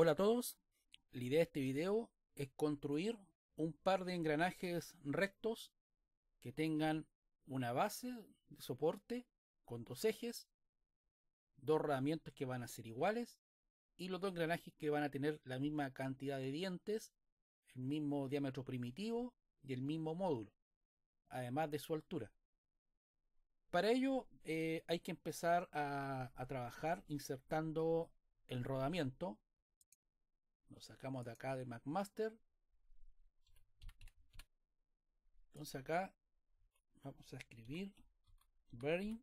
Hola a todos, la idea de este video es construir un par de engranajes rectos que tengan una base de soporte con dos ejes, dos rodamientos que van a ser iguales y los dos engranajes que van a tener la misma cantidad de dientes, el mismo diámetro primitivo y el mismo módulo, además de su altura. Para ello eh, hay que empezar a trabajar insertando el rodamiento nos sacamos de acá de McMaster. Entonces acá vamos a escribir bearing.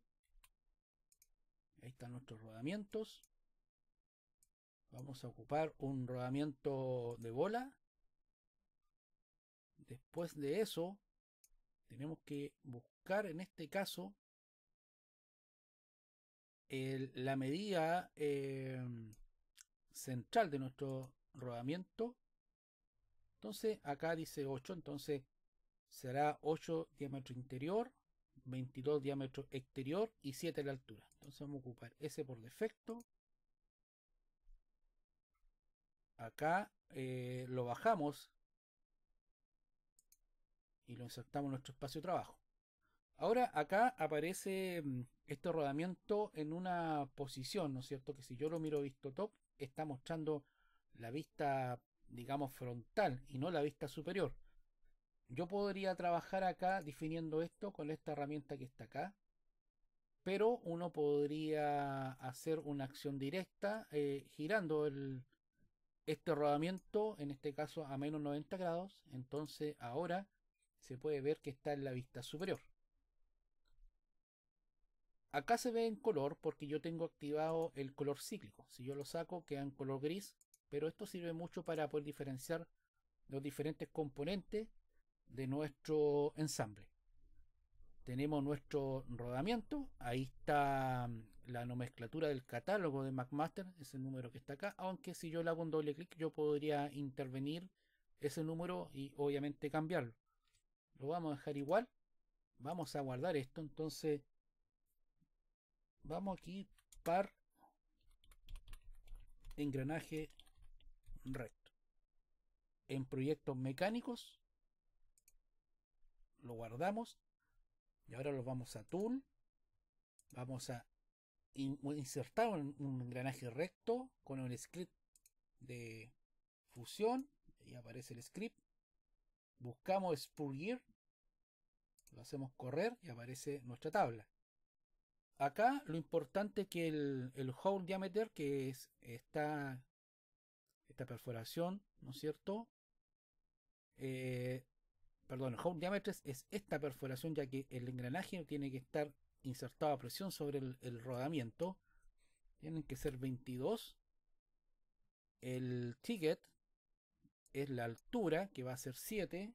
Ahí están nuestros rodamientos. Vamos a ocupar un rodamiento de bola. Después de eso, tenemos que buscar en este caso la medida eh, central de nuestro rodamiento. Entonces acá dice 8, entonces será 8 diámetro interior, 22 diámetro exterior y 7 la altura. Entonces vamos a ocupar ese por defecto. Acá eh, lo bajamos y lo insertamos en nuestro espacio de trabajo. Ahora acá aparece mm, este rodamiento en una posición, ¿no es cierto? Que si yo lo miro visto top, está mostrando la vista, digamos, frontal y no la vista superior. Yo podría trabajar acá definiendo esto con esta herramienta que está acá, pero uno podría hacer una acción directa eh, girando este rodamiento, en este caso a menos 90 grados, entonces ahora se puede ver que está en la vista superior. Acá se ve en color porque yo tengo activado el color cíclico. Si yo lo saco, queda en color gris pero esto sirve mucho para poder diferenciar los diferentes componentes de nuestro ensamble. Tenemos nuestro rodamiento, ahí está mm, la nomenclatura del catálogo de McMaster, ese número que está acá, aunque si yo le hago un doble clic yo podría intervenir ese número y obviamente cambiarlo. Lo vamos a dejar igual, vamos a guardar esto, entonces vamos aquí par engranaje recto. En proyectos mecánicos lo guardamos y ahora lo vamos a tool. Vamos a insertar un, engranaje recto con el script de fusión y aparece el script. Buscamos Spurgear, lo hacemos correr y aparece nuestra tabla. Acá lo importante es que el, el hole diameter que es, está esta perforación, ¿no es cierto? Eh, perdón, el hole diameter es esta perforación, ya que el engranaje tiene que estar insertado a presión sobre el, rodamiento. Tienen que ser 22. El ticket es la altura, que va a ser 7.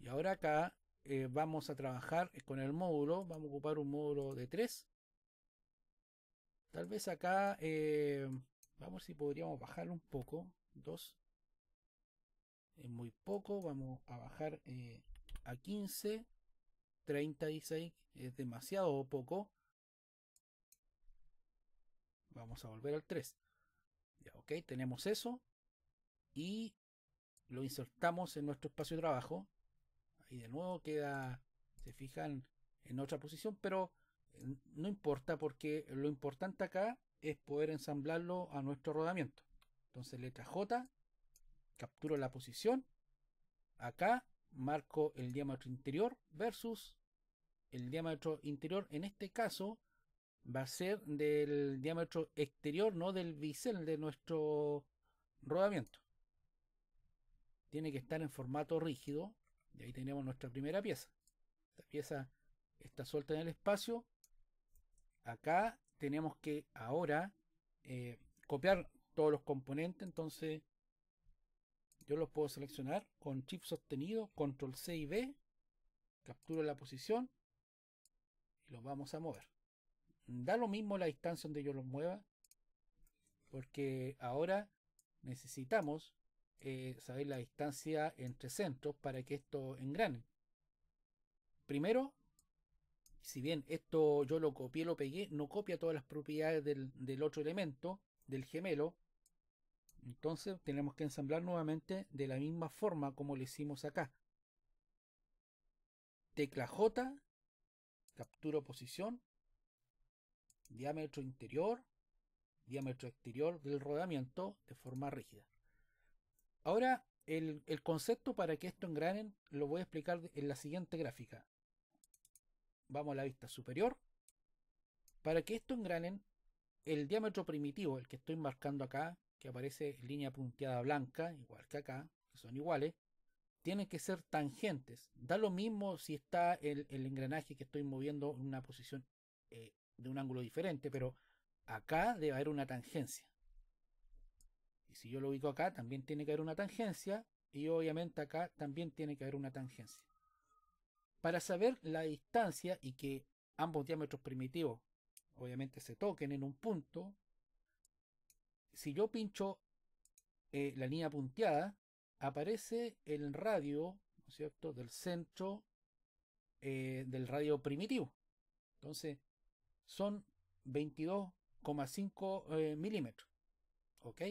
Y ahora acá eh, vamos a trabajar con el módulo. Vamos a ocupar un módulo de 3. Tal vez acá eh, Vamos si podríamos bajar un poco. Dos. Es muy poco. Vamos a bajar eh, quince. a 15. 36 es demasiado poco. Vamos a volver al 3. Ya, ok, tenemos eso. Y lo insertamos en nuestro espacio de trabajo. Ahí de nuevo queda, se fijan, en otra posición, pero eh, no importa porque lo importante acá es poder ensamblarlo a nuestro rodamiento. Entonces letra J, capturo la posición. Acá marco el diámetro interior versus el diámetro interior. En este caso va a ser del diámetro exterior, no del bisel de nuestro rodamiento. Tiene que estar en formato rígido. Y ahí tenemos nuestra primera pieza. Esta pieza está suelta en el espacio. Acá tenemos que ahora eh, copiar todos los componentes. Entonces, yo los puedo seleccionar con Shift sostenido, Control C y B. Capturo la posición y los vamos a mover. Da lo mismo la distancia donde yo los mueva, porque ahora necesitamos eh, saber la distancia entre centros para que esto engrane. Primero, si bien esto yo lo copié, lo pegué, no copia todas las propiedades del, otro elemento, del gemelo. Entonces tenemos que ensamblar nuevamente de la misma forma como lo hicimos acá. Tecla J, captura posición, diámetro interior, diámetro exterior del rodamiento de forma rígida. Ahora, el, el concepto para que esto engrane lo voy a explicar en la siguiente gráfica vamos a la vista superior, para que esto engranen, el diámetro primitivo, el que estoy marcando acá, que aparece línea punteada blanca, igual que acá, que son iguales, tienen que ser tangentes. Da lo mismo si está el, engranaje que estoy moviendo en una posición eh, de un ángulo diferente, pero acá debe haber una tangencia. Y si yo lo ubico acá, también tiene que haber una tangencia, y obviamente acá también tiene que haber una tangencia. Para saber la distancia y que ambos diámetros primitivos obviamente se toquen en un punto, si yo pincho eh, la línea punteada, aparece el radio, cierto?, del centro eh, del radio primitivo. Entonces, son 22,5 eh, milímetros. ¿Ok?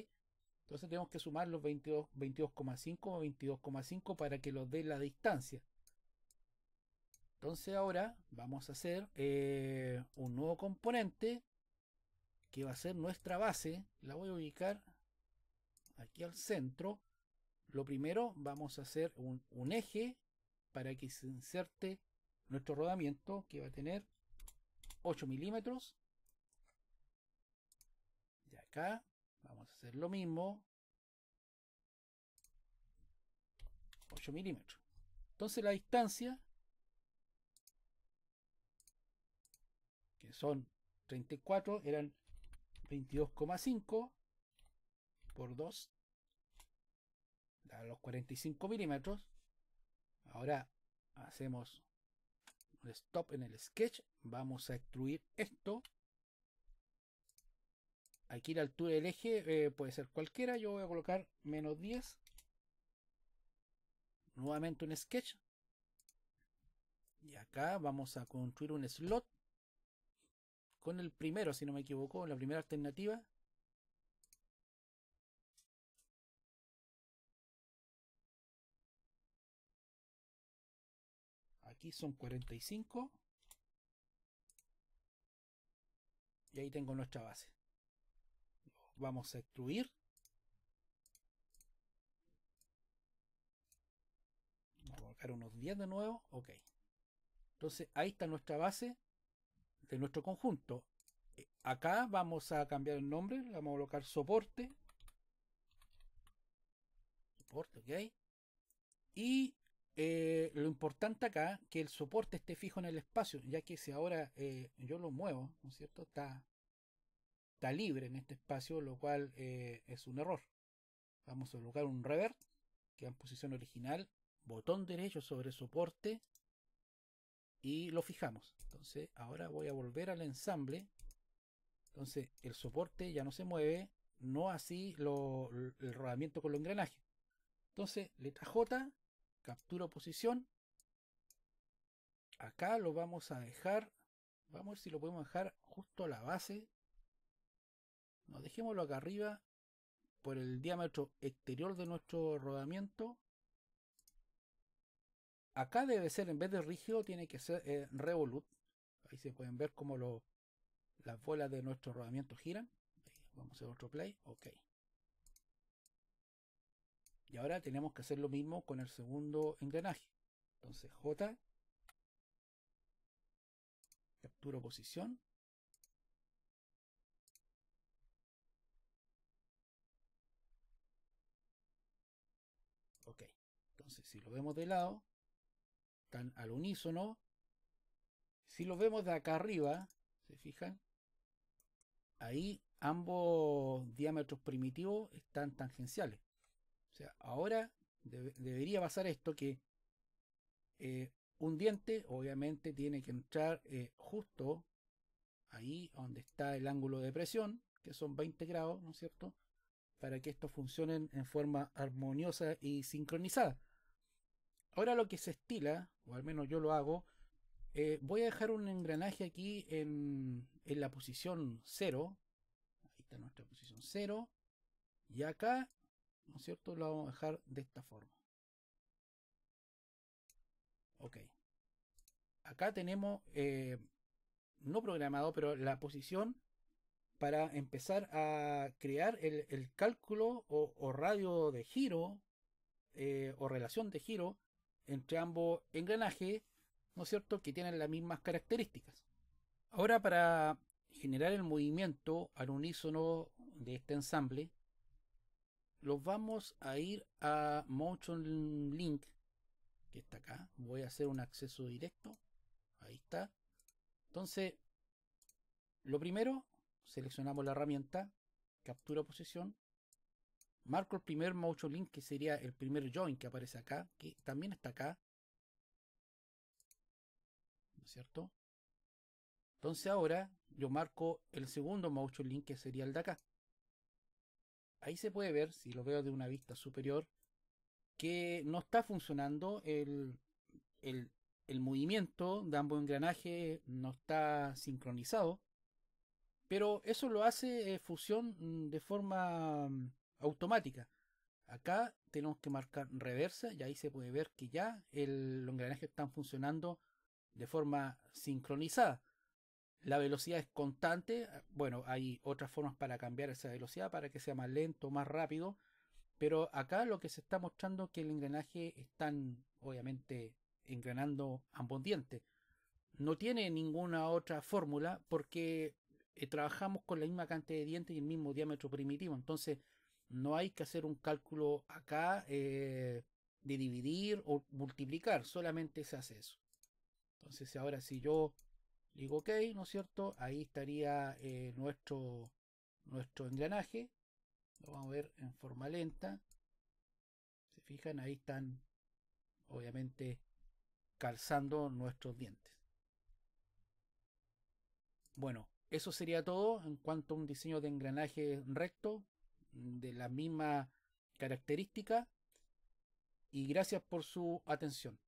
Entonces tenemos que sumar los 22,5 o 22,5 para que los dé la distancia. Entonces ahora vamos a hacer eh, un nuevo componente que va a ser nuestra base. La voy a ubicar aquí al centro. Lo primero vamos a hacer un, eje para que se inserte nuestro rodamiento que va a tener 8 milímetros. De acá vamos a hacer lo mismo. 8 milímetros. Entonces la distancia son 34, eran 22,5 por 2 a los 45 milímetros. Ahora hacemos un stop en el sketch. Vamos a extruir esto. Aquí la altura del eje eh, puede ser cualquiera. Yo voy a colocar menos 10. Nuevamente un sketch. Y acá vamos a construir un slot con el primero, si no me equivoco, la primera alternativa. Aquí son 45. Y ahí tengo nuestra base. Vamos a excluir. Vamos a colocar unos 10 de nuevo. Ok. Entonces ahí está nuestra base de nuestro conjunto. Eh, acá vamos a cambiar el nombre, vamos a colocar soporte. Soporte, ok. Y eh, lo importante acá, que el soporte esté fijo en el espacio, ya que si ahora eh, yo lo muevo, ¿no es cierto? Está, está libre en este espacio, lo cual es un error. Vamos a colocar un revert, que en posición original, botón derecho sobre soporte, y lo fijamos. Entonces ahora voy a volver al ensamble. Entonces el soporte ya no se mueve, no así lo, el rodamiento con el engranaje Entonces letra J, captura posición. Acá lo vamos a dejar, vamos a ver si lo podemos dejar justo a la base. Nos dejémoslo acá arriba por el diámetro exterior de nuestro rodamiento Acá debe ser, en vez de rígido, tiene que ser eh, Revolute. Ahí se pueden ver cómo las bolas de nuestro rodamiento giran. Vamos a hacer otro play. Ok. Y ahora tenemos que hacer lo mismo con el segundo engranaje. Entonces J. captura posición. Ok. Entonces si lo vemos de lado, están al unísono. Si los vemos de acá arriba, ¿se fijan? Ahí ambos diámetros primitivos están tangenciales. O sea, ahora debería pasar esto que eh, un diente obviamente tiene que entrar eh, justo ahí donde está el ángulo de presión, que son 20 grados, ¿no es cierto? Para que esto funcione en forma armoniosa y sincronizada. Ahora lo que se estila, o al menos yo lo hago, eh, voy a dejar un engranaje aquí en, la posición 0. Ahí está nuestra posición 0. Y acá, ¿no es cierto? Lo vamos a dejar de esta forma. Ok. Acá tenemos, eh, no programado, pero la posición para empezar a crear el, cálculo o, radio de giro eh, o relación de giro entre ambos engranajes, ¿no es cierto?, que tienen las mismas características. Ahora, para generar el movimiento al unísono de este ensamble, los vamos a ir a Motion Link, que está acá. Voy a hacer un acceso directo. Ahí está. Entonces, lo primero, seleccionamos la herramienta, captura posición, marco el primer motion link que sería el primer join que aparece acá, que también está acá. ¿No es cierto? Entonces ahora yo marco el segundo motion link que sería el de acá. Ahí se puede ver, si lo veo de una vista superior, que no está funcionando el, el, movimiento de ambos engranajes, no está sincronizado. Pero eso lo hace eh, Fusión mm, de forma mm, automática. Acá tenemos que marcar reversa y ahí se puede ver que ya el, los engranajes están funcionando de forma sincronizada. La velocidad es constante. Bueno, hay otras formas para cambiar esa velocidad para que sea más lento, más rápido. Pero acá lo que se está mostrando es que el engranaje están obviamente engranando ambos dientes. No tiene ninguna otra fórmula porque eh, trabajamos con la misma cantidad de dientes y el mismo diámetro primitivo. Entonces, no hay que hacer un cálculo acá eh, de dividir o multiplicar, solamente se hace eso. Entonces ahora si yo digo ok, ¿no es cierto? Ahí estaría eh, nuestro, nuestro engranaje. Lo vamos a ver en forma lenta. Se fijan, ahí están obviamente calzando nuestros dientes. Bueno, eso sería todo en cuanto a un diseño de engranaje recto de la misma característica y gracias por su atención.